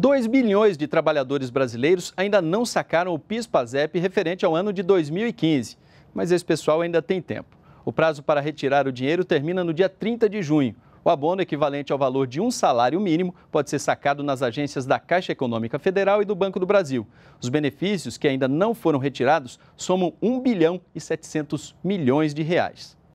2 bilhões de trabalhadores brasileiros ainda não sacaram o PIS-PASEP referente ao ano de 2015, mas esse pessoal ainda tem tempo. O prazo para retirar o dinheiro termina no dia 30 de junho. O abono equivalente ao valor de um salário mínimo pode ser sacado nas agências da Caixa Econômica Federal e do Banco do Brasil. Os benefícios que ainda não foram retirados somam 1 bilhão e 700 milhões de reais.